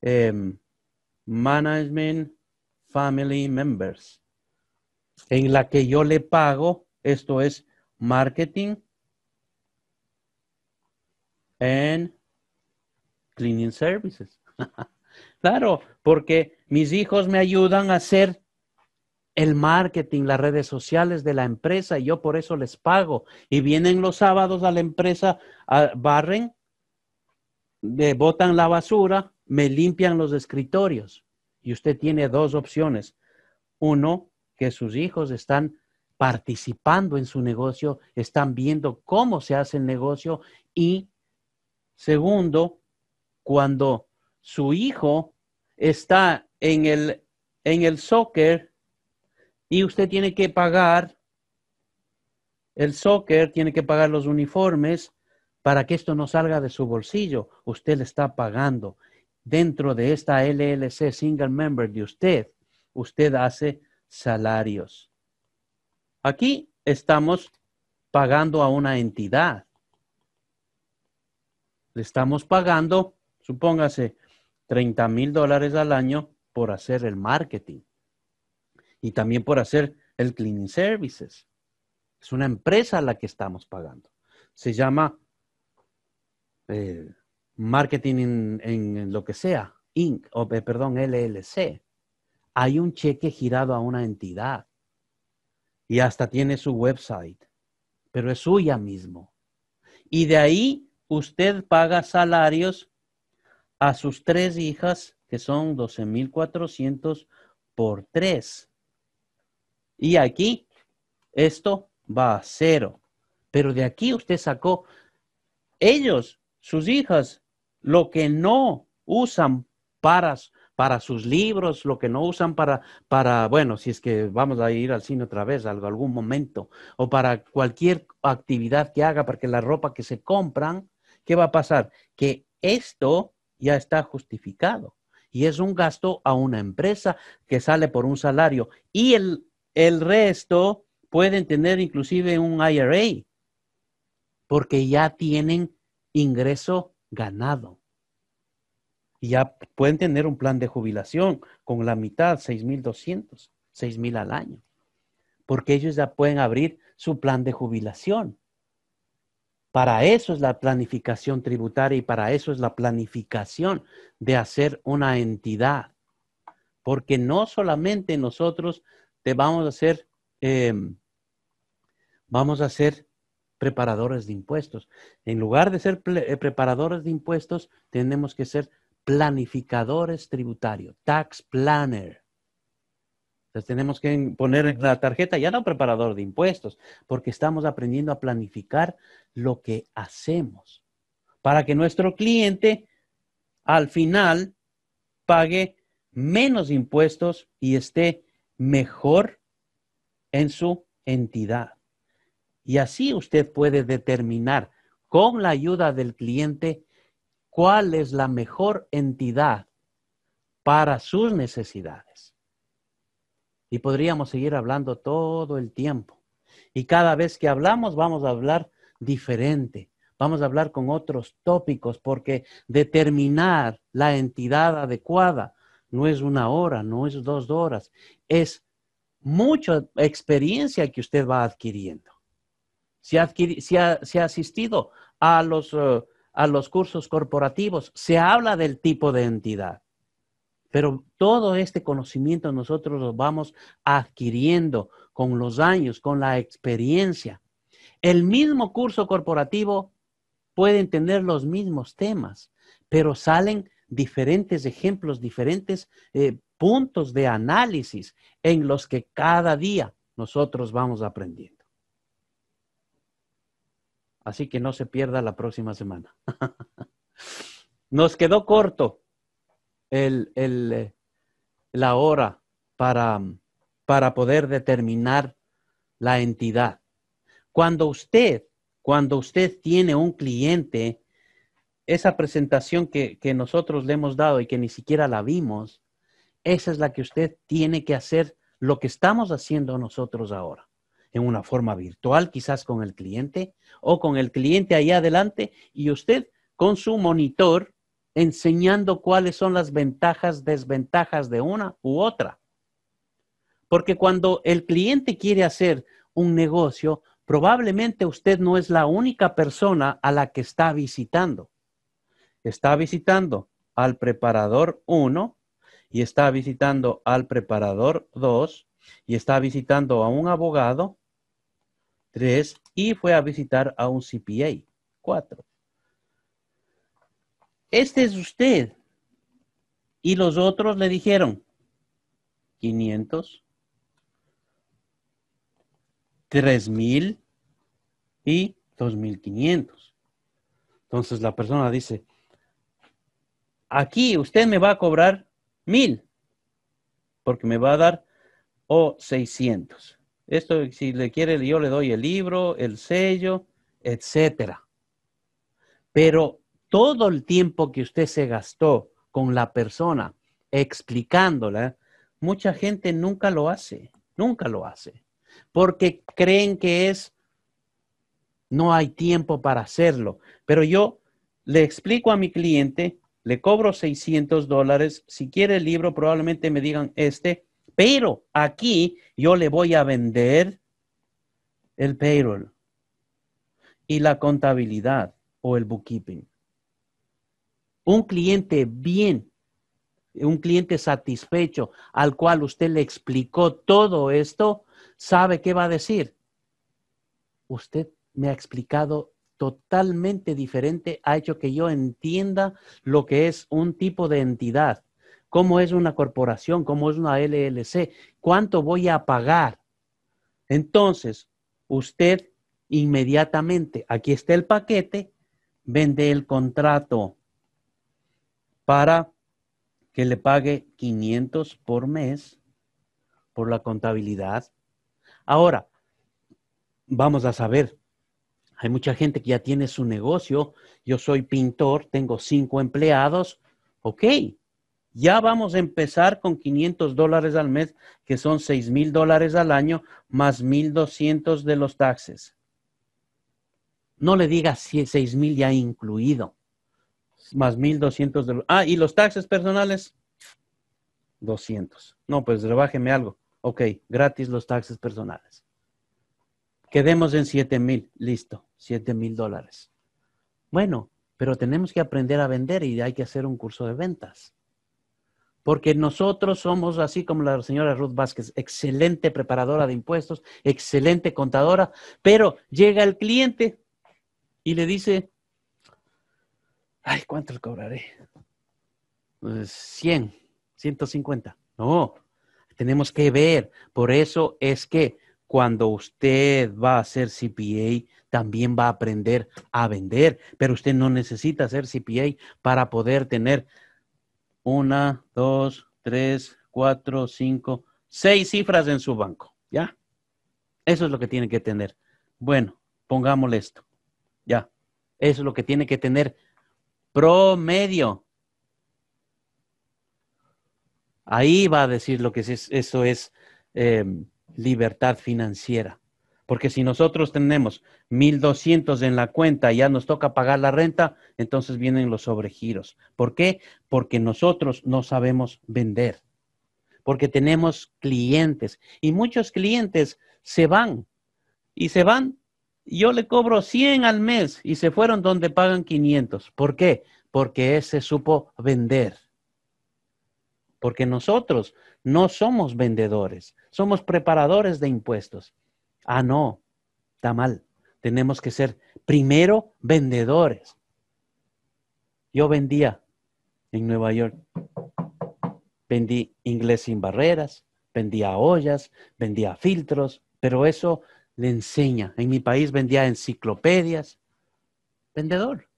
em, Management Family Members, en la que yo le pago, esto es marketing and cleaning services. <laughs> claro, porque mis hijos me ayudan a hacer el marketing, las redes sociales de la empresa y yo por eso les pago. Y vienen los sábados a la empresa, a barren me botan la basura, me limpian los escritorios. Y usted tiene dos opciones. Uno, que sus hijos están participando en su negocio, están viendo cómo se hace el negocio. Y segundo, cuando su hijo está en el, en el soccer y usted tiene que pagar el soccer, tiene que pagar los uniformes, para que esto no salga de su bolsillo. Usted le está pagando. Dentro de esta LLC Single Member de usted, usted hace salarios. Aquí estamos pagando a una entidad. Le estamos pagando, supóngase, 30 mil dólares al año por hacer el marketing y también por hacer el cleaning services. Es una empresa a la que estamos pagando. Se llama eh, marketing en, lo que sea, Inc., o, eh, perdón, LLC, hay un cheque girado a una entidad y hasta tiene su website, pero es suya mismo. Y de ahí usted paga salarios a sus tres hijas, que son 12.400 por tres. Y aquí, esto va a cero. Pero de aquí usted sacó, ellos sus hijas lo que no usan para, para sus libros, lo que no usan para, para, bueno, si es que vamos a ir al cine otra vez, algún momento, o para cualquier actividad que haga, porque la ropa que se compran, ¿qué va a pasar? Que esto ya está justificado y es un gasto a una empresa que sale por un salario y el, el resto pueden tener inclusive un IRA porque ya tienen ingreso ganado. Y ya pueden tener un plan de jubilación con la mitad, 6.200, 6.000 al año, porque ellos ya pueden abrir su plan de jubilación. Para eso es la planificación tributaria y para eso es la planificación de hacer una entidad. Porque no solamente nosotros te vamos a hacer, em, vamos a hacer preparadores de impuestos. En lugar de ser eh, preparadores de impuestos, tenemos que ser planificadores tributarios, tax planner. Entonces tenemos que poner en la tarjeta ya no preparador de impuestos, porque estamos aprendiendo a planificar lo que hacemos para que nuestro cliente al final pague menos impuestos y esté mejor en su entidad. Y así usted puede determinar con la ayuda del cliente cuál es la mejor entidad para sus necesidades. Y podríamos seguir hablando todo el tiempo. Y cada vez que hablamos vamos a hablar diferente, vamos a hablar con otros tópicos, porque determinar la entidad adecuada no es una hora, no es dos horas, es mucha experiencia que usted va adquiriendo si ha, asistido eh, a los, cursos corporativos, se habla del tipo de entidad. Pero todo este conocimiento nosotros lo vamos adquiriendo con los años, con la experiencia. El mismo curso corporativo puede tener los mismos temas, pero salen diferentes ejemplos, diferentes eh, puntos de análisis en los que cada día nosotros vamos aprendiendo. Así que no se pierda la próxima semana. <laughs> Nos quedó corto el, eh, la hora para, para poder determinar la entidad. Cuando usted, cuando usted tiene un cliente, esa presentación que, que, nosotros le hemos dado y que ni siquiera la vimos, esa es la que usted tiene que hacer lo que estamos haciendo nosotros ahora en una forma virtual, quizás con el cliente o con el cliente ahí adelante y usted con su monitor enseñando cuáles son las ventajas, desventajas de una u otra. Porque cuando el cliente quiere hacer un negocio, probablemente usted no es la única persona a la que está visitando. Está visitando al preparador 1 y está visitando al preparador 2 y está visitando a un abogado 3. Y fue a visitar a un CPA. 4. Este es usted. Y los otros le dijeron 500, 3000 y 2500. Entonces la persona dice, aquí usted me va a cobrar 1000 porque me va a dar o 600. Esto, si le quiere, yo le doy el libro, el sello, etcétera. Pero todo el tiempo que usted se gastó con la persona explicándola, mucha gente nunca lo hace, nunca lo hace, porque creen que es, no hay tiempo para hacerlo. Pero yo le explico a mi cliente, le cobro 600 dólares, si quiere el libro probablemente me digan este, pero aquí yo le voy a vender el payroll y la contabilidad o el bookkeeping. Un cliente bien, un cliente satisfecho al cual usted le explicó todo esto, sabe qué va a decir. Usted me ha explicado totalmente diferente, ha hecho que yo entienda lo que es un tipo de entidad cómo es una corporación, cómo es una LLC, cuánto voy a pagar. Entonces, usted inmediatamente, aquí está el paquete, vende el contrato para que le pague 500 por mes por la contabilidad. Ahora, vamos a saber, hay mucha gente que ya tiene su negocio, yo soy pintor, tengo cinco empleados, ok, ya vamos a empezar con 500 dólares al mes, que son 6 mil dólares al año, más 1,200 de los taxes. No le digas 6 mil ya incluido, más 1,200 de los... Ah, y los taxes personales, 200. No, pues rebájeme algo. Ok, gratis los taxes personales. Quedemos en 7 mil, listo, 7 mil dólares. Bueno, pero tenemos que aprender a vender y hay que hacer un curso de ventas porque nosotros somos, así como la señora Ruth Vázquez, excelente preparadora de impuestos, excelente contadora, pero llega el cliente y le dice, ay, ¿cuánto le cobraré? 100, pues, 150. No, tenemos que ver. Por eso es que cuando usted va a ser CPA, también va a aprender a vender, pero usted no necesita ser CPA para poder tener una, dos, tres, cuatro, cinco, seis cifras en su banco. ¿Ya? Eso es lo que tiene que tener. Bueno, pongámosle esto. Ya. Eso es lo que tiene que tener promedio. Ahí va a decir lo que es, eso es em, libertad financiera. Porque si nosotros tenemos 1.200 en la cuenta y ya nos toca pagar la renta, entonces vienen los sobregiros. ¿Por qué? Porque nosotros no sabemos vender. Porque tenemos clientes y muchos clientes se van y se van. Yo le cobro 100 al mes y se fueron donde pagan 500. ¿Por qué? Porque ese supo vender porque nosotros no somos vendedores, somos preparadores de impuestos. Ah, no, está mal. Tenemos que ser primero vendedores. Yo vendía en Nueva York. Vendí inglés sin barreras, vendía ollas, vendía filtros, pero eso le enseña. En mi país vendía enciclopedias. Vendedor.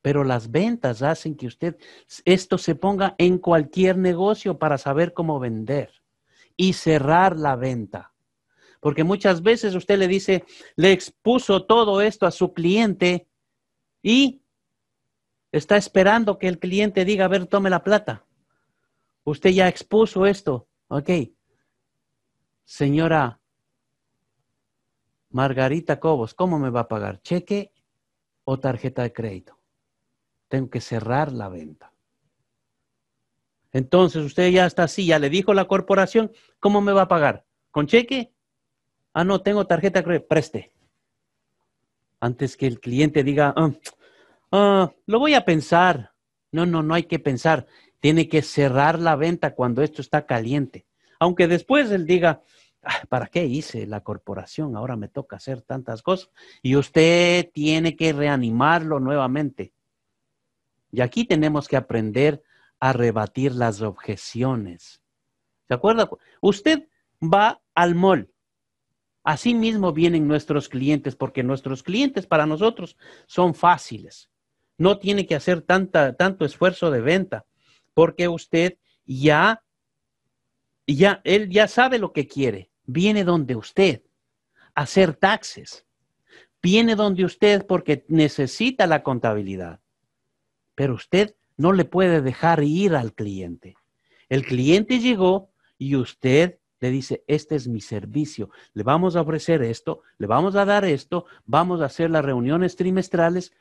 Pero las ventas hacen que usted, esto se ponga en cualquier negocio para saber cómo vender y cerrar la venta. Porque muchas veces usted le dice, le expuso todo esto a su cliente y está esperando que el cliente diga, a ver, tome la plata. Usted ya expuso esto. Ok. Señora Margarita Cobos, ¿cómo me va a pagar? ¿Cheque o tarjeta de crédito? Tengo que cerrar la venta. Entonces usted ya está así, ya le dijo la corporación, ¿cómo me va a pagar? ¿Con cheque Ah, no, tengo tarjeta, preste. Antes que el cliente diga, ah, ah, lo voy a pensar. No, no, no hay que pensar. Tiene que cerrar la venta cuando esto está caliente. Aunque después él diga, ah, ¿para qué hice la corporación? Ahora me toca hacer tantas cosas. Y usted tiene que reanimarlo nuevamente. Y aquí tenemos que aprender a rebatir las objeciones. ¿Se acuerda? Usted va al mall mismo vienen nuestros clientes, porque nuestros clientes para nosotros son fáciles. No tiene que hacer tanta, tanto esfuerzo de venta, porque usted ya, ya, él ya sabe lo que quiere. Viene donde usted a hacer taxes. Viene donde usted porque necesita la contabilidad. Pero usted no le puede dejar ir al cliente. El cliente llegó y usted le dice, este es mi servicio, le vamos a ofrecer esto, le vamos a dar esto, vamos a hacer las reuniones trimestrales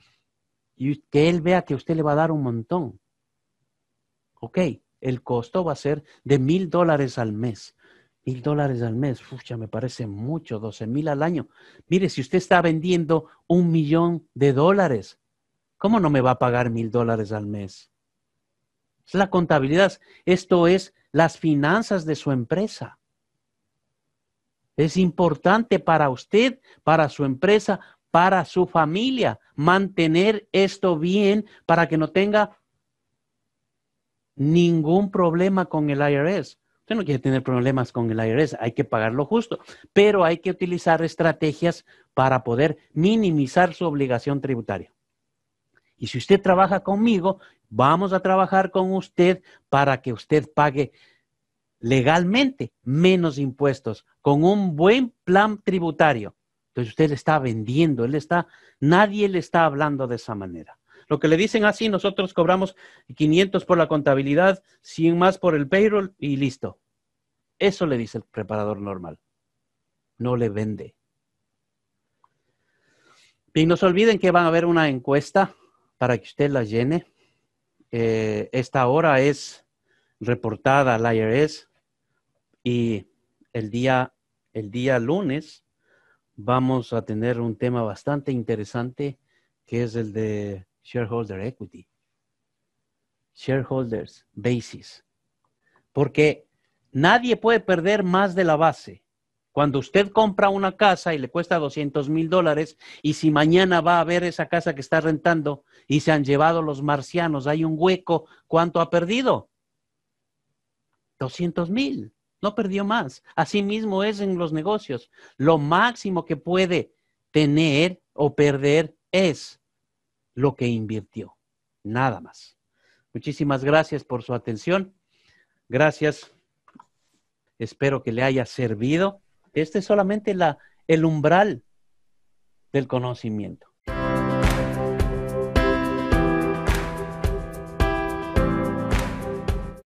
y que él vea que usted le va a dar un montón. Ok, el costo va a ser de mil dólares al mes. Mil dólares al mes, fucha, me parece mucho, doce mil al año. Mire, si usted está vendiendo un millón de dólares, ¿cómo no me va a pagar mil dólares al mes? Es la contabilidad, esto es las finanzas de su empresa. Es importante para usted, para su empresa, para su familia, mantener esto bien para que no tenga ningún problema con el IRS. Usted no quiere tener problemas con el IRS, hay que pagarlo justo, pero hay que utilizar estrategias para poder minimizar su obligación tributaria. Y si usted trabaja conmigo, vamos a trabajar con usted para que usted pague legalmente menos impuestos, con un buen plan tributario. Entonces usted le está vendiendo, él está, nadie le está hablando de esa manera. Lo que le dicen así, ah, nosotros cobramos 500 por la contabilidad, 100 más por el payroll y listo. Eso le dice el preparador normal. No le vende. Y no se olviden que van a haber una encuesta para que usted la llene. Eh, esta hora es reportada al IRS y el día, el día lunes vamos a tener un tema bastante interesante que es el de shareholder equity, shareholders basis, porque nadie puede perder más de la base. Cuando usted compra una casa y le cuesta 200 mil dólares, y si mañana va a ver esa casa que está rentando y se han llevado los marcianos, hay un hueco, ¿cuánto ha perdido? 200 mil no perdió más. Así mismo es en los negocios. Lo máximo que puede tener o perder es lo que invirtió, nada más. Muchísimas gracias por su atención. Gracias. Espero que le haya servido. Este es solamente la, el umbral del conocimiento.